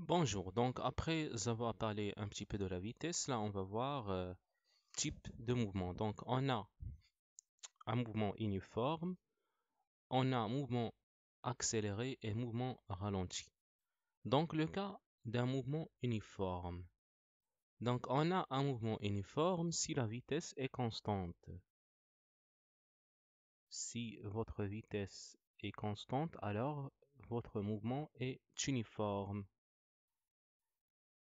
Bonjour, donc après avoir parlé un petit peu de la vitesse, là on va voir euh, type de mouvement. Donc on a un mouvement uniforme, on a un mouvement accéléré et mouvement ralenti. Donc le cas d'un mouvement uniforme. Donc on a un mouvement uniforme si la vitesse est constante. Si votre vitesse est constante, alors votre mouvement est uniforme.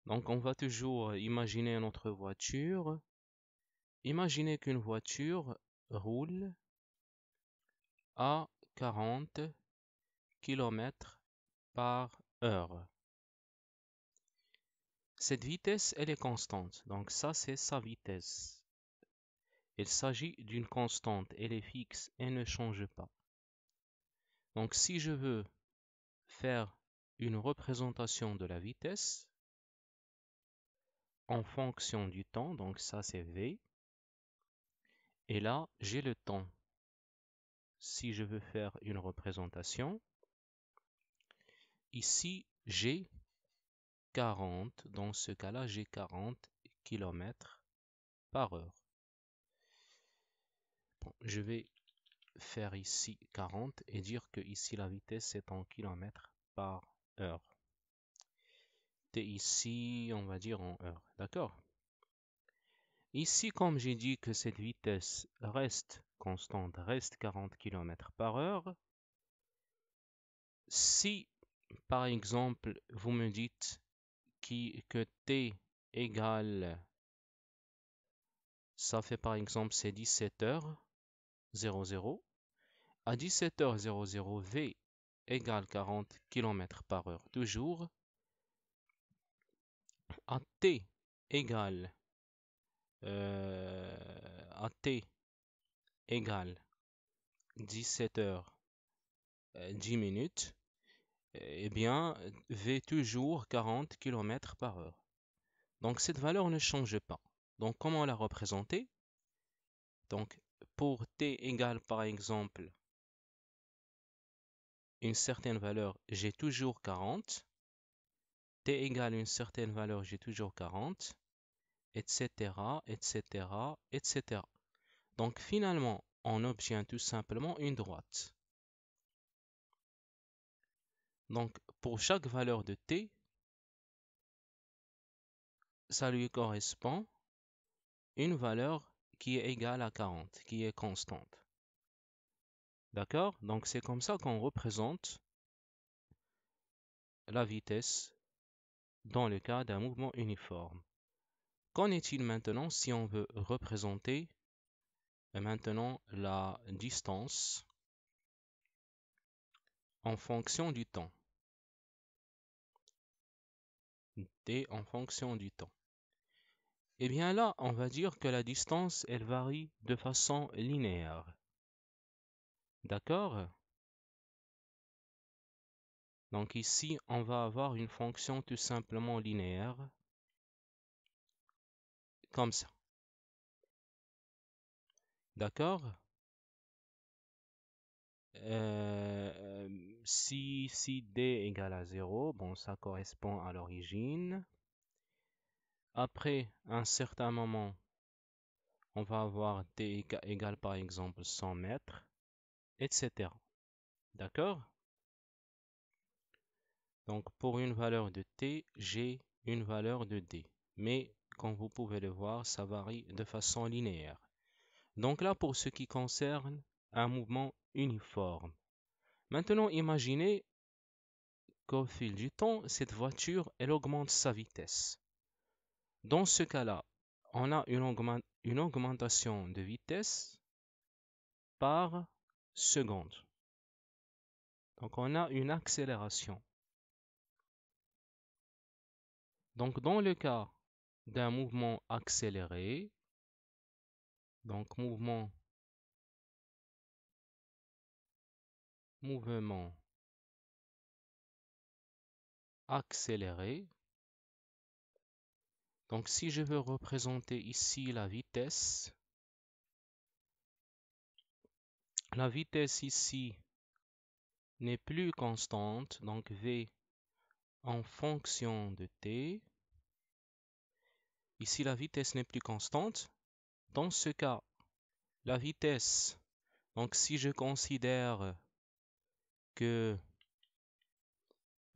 Donc on va toujours euh, imaginer notre voiture. Imaginez qu'une voiture roule à 40 km par heure. Cette vitesse, elle est constante. Donc ça, c'est sa vitesse. Il s'agit d'une constante. Elle est fixe et ne change pas. Donc si je veux faire une représentation de la vitesse, en fonction du temps, donc ça c'est V. Et là, j'ai le temps. Si je veux faire une représentation, ici j'ai 40, dans ce cas-là j'ai 40 km par heure. je vais faire ici 40 et dire que ici la vitesse est en km par heure. T ici, on va dire, en heure. D'accord Ici, comme j'ai dit que cette vitesse reste constante, reste 40 km par heure, si, par exemple, vous me dites que T égale, ça fait par exemple, c'est 17h00, à 17h00, V égale 40 km par heure toujours, à t égale euh, 17 heures 10 euh, minutes, euh, eh bien, v toujours 40 km par heure. Donc, cette valeur ne change pas. Donc, comment la représenter Donc, pour t égale, par exemple, une certaine valeur, j'ai toujours 40 t égale une certaine valeur, j'ai toujours 40, etc., etc., etc. Donc finalement, on obtient tout simplement une droite. Donc pour chaque valeur de t, ça lui correspond une valeur qui est égale à 40, qui est constante. D'accord Donc c'est comme ça qu'on représente la vitesse dans le cas d'un mouvement uniforme. Qu'en est-il maintenant si on veut représenter euh, maintenant la distance en fonction du temps D en fonction du temps. Eh bien là, on va dire que la distance, elle varie de façon linéaire. D'accord donc ici, on va avoir une fonction tout simplement linéaire, comme ça. D'accord euh, si, si d égale à 0, bon, ça correspond à l'origine. Après un certain moment, on va avoir d égale par exemple 100 mètres, etc. D'accord donc pour une valeur de t, j'ai une valeur de d. Mais comme vous pouvez le voir, ça varie de façon linéaire. Donc là, pour ce qui concerne un mouvement uniforme. Maintenant, imaginez qu'au fil du temps, cette voiture, elle augmente sa vitesse. Dans ce cas-là, on a une, une augmentation de vitesse par seconde. Donc on a une accélération. Donc, dans le cas d'un mouvement accéléré, donc mouvement, mouvement accéléré, donc si je veux représenter ici la vitesse, la vitesse ici n'est plus constante, donc V en fonction de T. Ici, la vitesse n'est plus constante. Dans ce cas, la vitesse, donc si je considère que,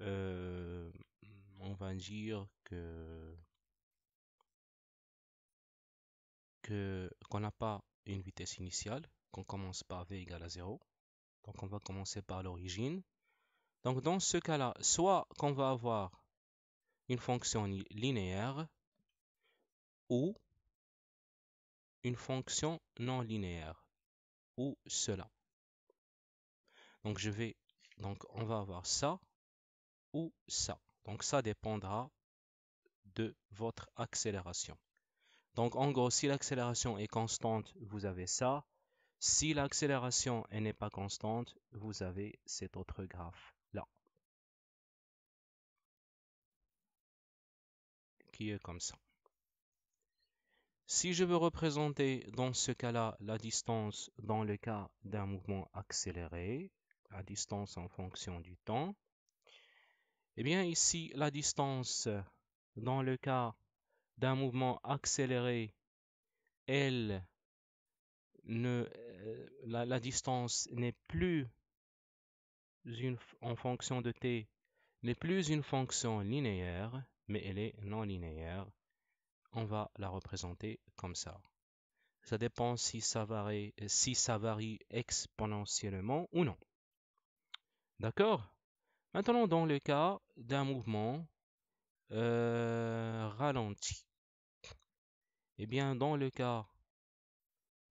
euh, on va dire que, qu'on n'a pas une vitesse initiale, qu'on commence par V égale à 0. Donc on va commencer par l'origine. Donc dans ce cas-là, soit qu'on va avoir une fonction linéaire, ou une fonction non linéaire ou cela. Donc je vais donc on va avoir ça ou ça. Donc ça dépendra de votre accélération. Donc en gros, si l'accélération est constante, vous avez ça. Si l'accélération n'est pas constante, vous avez cet autre graphe là. Qui est comme ça. Si je veux représenter dans ce cas-là la distance dans le cas d'un mouvement accéléré, la distance en fonction du temps, eh bien ici la distance dans le cas d'un mouvement accéléré, elle ne, euh, la, distance n'est plus une, en fonction de t, n'est plus une fonction linéaire, mais elle est non linéaire on va la représenter comme ça. Ça dépend si ça varie, si ça varie exponentiellement ou non. D'accord Maintenant, dans le cas d'un mouvement euh, ralenti, eh bien, dans le cas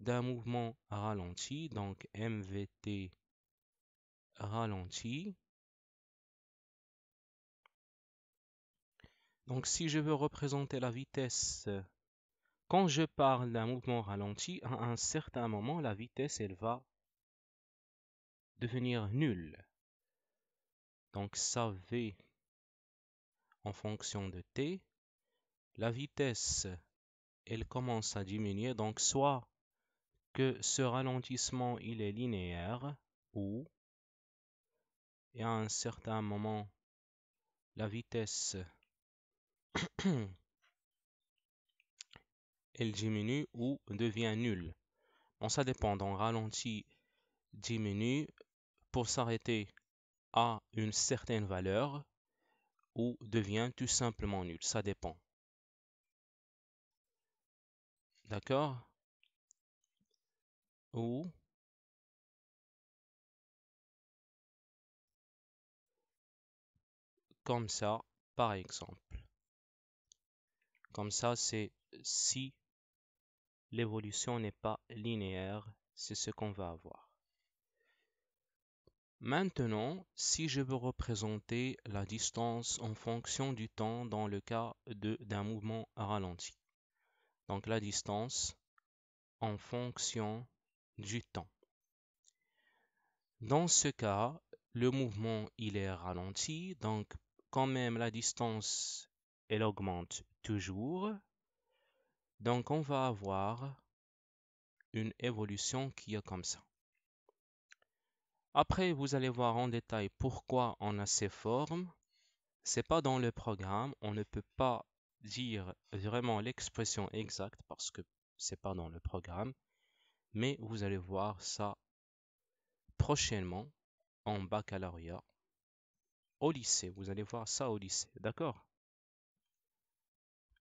d'un mouvement ralenti, donc MVT ralenti, Donc si je veux représenter la vitesse, quand je parle d'un mouvement ralenti, à un certain moment, la vitesse, elle va devenir nulle. Donc ça V en fonction de T, la vitesse, elle commence à diminuer. Donc soit que ce ralentissement, il est linéaire, ou, et à un certain moment, la vitesse elle diminue ou devient nulle. Bon, ça dépend. On ralentit, diminue pour s'arrêter à une certaine valeur ou devient tout simplement nulle, Ça dépend. D'accord Ou comme ça, par exemple. Comme ça, c'est si l'évolution n'est pas linéaire, c'est ce qu'on va avoir. Maintenant, si je veux représenter la distance en fonction du temps dans le cas d'un mouvement ralenti. Donc la distance en fonction du temps. Dans ce cas, le mouvement il est ralenti, donc quand même la distance elle augmente toujours. Donc on va avoir une évolution qui est comme ça. Après, vous allez voir en détail pourquoi on a ces formes. C'est pas dans le programme, on ne peut pas dire vraiment l'expression exacte parce que c'est pas dans le programme, mais vous allez voir ça prochainement en baccalauréat au lycée. Vous allez voir ça au lycée, d'accord